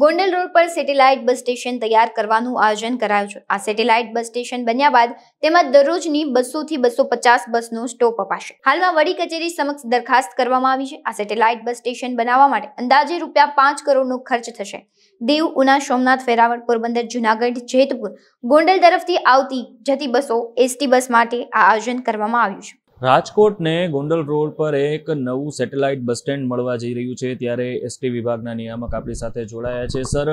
Gondal road પર satellite bus station તૈયાર કરવાનું આયોજન કરાયું છે આ સેટેલાઇટ બસ સ્ટેશન બન્યા બાદ તેમાં દરરોજની બસો થી બસો પચાસ બસનો સ્ટોપ અપાશે હાલમાં વડી કચેરી સમક્ષ દરખાસ્ત કરવામાં આવી છે આ સેટેલાઇટ બસ સ્ટેશન બનાવવા માટે અંદાજે રૂપિયા પાંચ કરોડનો ખર્ચ થશે દેવ ઉના સોમનાથ ફેરાવળ પોરબંદર જુનાગઢ જેતપુર ગોંડલ તરફથી આવતી જતી બસો એસટી બસ માટે આ આયોજન કરવામાં આવ્યું છે રાજકોટને ગોંડલ રોડ પર એક નવું સેટેલાઇટ બસ સ્ટેન્ડ મળવા જઈ રહ્યું છે ત્યારે એસટી વિભાગના નિયામક આપણી સાથે જોડાયા છે સર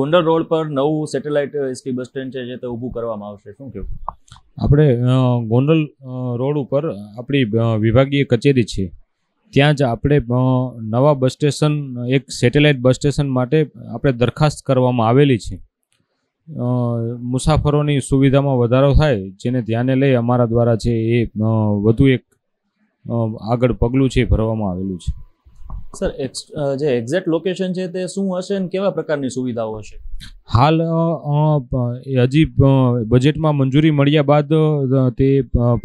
ગોંડલ રોડ પર નવું સેટેલાઇટ એસટી બસ સ્ટેન્ડ છે જે તે ઊભું કરવામાં આવશે શું કહેવું આપણે ગોંડલ રોડ ઉપર આપણી વિભાગીય કચેરી છે ત્યાં જ આપણે નવા બસ સ્ટેશન એક સેટેલાઇટ બસ સ્ટેશન માટે આપણે દરખાસ્ત કરવામાં આવેલી છે મુસાફરોની સુવિધામાં વધારો થાય જેને ધ્યાને લઈ અમારા દ્વારા છે એ વધુ એક આગળ પગલું છે ભરવામાં આવેલું છે સર જે એક્ઝેક્ટ લોકેશન છે તે શું હશે અને કેવા પ્રકારની સુવિધાઓ હશે હાલ હજી બજેટમાં મંજૂરી મળ્યા બાદ તે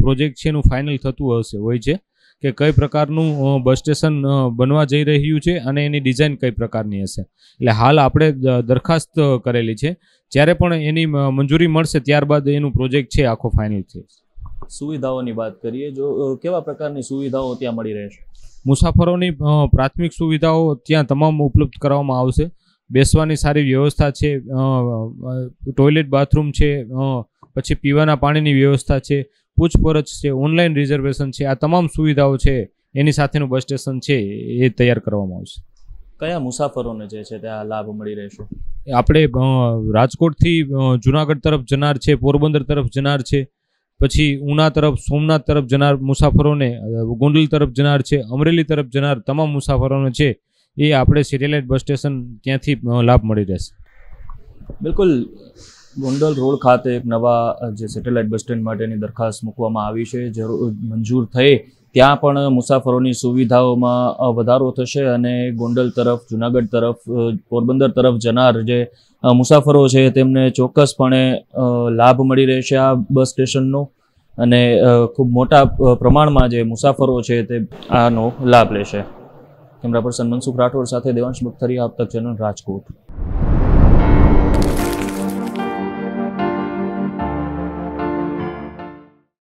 પ્રોજેક્ટ છે એનું ફાઇનલ થતું હશે હોય છે કે કઈ પ્રકારનું બસ સ્ટેશન બનવા જઈ રહ્યું છે અને એની ડિઝાઇન કઈ પ્રકારની હશે એટલે હાલ આપણે દરખાસ્ત કરેલી છે જ્યારે પણ એની મંજૂરી મળશે ત્યારબાદ એનું પ્રોજેક્ટ છે આખો ફાઇનલ છે સુવિધાઓની વાત કરીએ જો કેવા પ્રકારની સુવિધાઓ ત્યાં મળી રહેશે મુસાફરોની પ્રાથમિક સુવિધાઓ ત્યાં તમામ ઉપલબ્ધ કરવામાં આવશે બેસવાની સારી વ્યવસ્થા છે ટોયલેટ બાથરૂમ છે પછી પીવાના પાણીની વ્યવસ્થા છે પૂછપરછ છે ઓનલાઈન રિઝર્વેશન છે આ તમામ સુવિધાઓ છે એની સાથેનું બસ સ્ટેશન છે એ તૈયાર કરવામાં આવશે કયા મુસાફરોને જે છે ત્યાં લાભ મળી રહેશે આપણે રાજકોટથી જુનાગઢ તરફ જનાર છે પોરબંદર તરફ જનાર છે પછી ઉના તરફ સોમનાથ તરફ જનાર મુસાફરોને ગોંડલ તરફ જનાર છે અમરેલી તરફ જનાર તમામ મુસાફરોને છે એ આપણે સેટેલાઇટ બસ સ્ટેશન ત્યાંથી લાભ મળી રહેશે બિલકુલ ગોંડલ રોડ ખાતે એક નવા જે સેટેલાઇટ બસ સ્ટેન્ડ માટેની દરખાસ્ત મૂકવામાં આવી છે જરૂર મંજૂર થઈ ત્યાં પણ મુસાફરોની સુવિધાઓમાં વધારો થશે અને ગોંડલ તરફ જુનાગઢ તરફ પોરબંદર તરફ જનાર જે મુસાફરો છે તેમને ચોક્કસપણે લાભ મળી રહેશે આ બસ સ્ટેશનનો અને ખૂબ મોટા પ્રમાણમાં જે મુસાફરો છે તે આનો લાભ લેશે કેમેરા પર્સન મનસુખ રાઠોડ સાથે દેવાંશ બખ્તરી આપ તક ચેનલ રાજકોટ